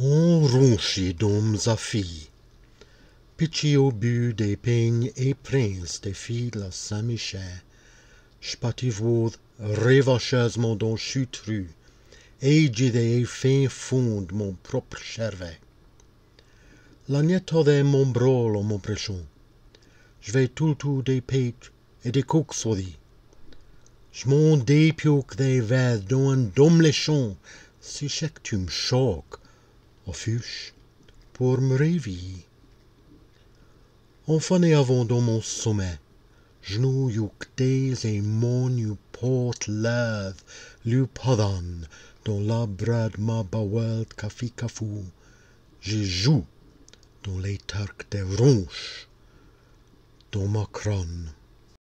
on ronchit d'hommes à filles, Pitié au but des peignes et princes des filles la Saint-Michel, Spativour rêvacheusement dans chutru, et des fins fonds mon propre La nette de mon brolo, mon prêchon, je vais tout tout des pêches et des coques Je m'en dépioque des verres dans un dôme les si chaque tu me choques, au pour me réveiller enfin et avant dans mon sommeil genouillé et mon porte lève le pendant dans la brède, ma ma cafi kafikafou je joue dans les tartes des ronches, dans ma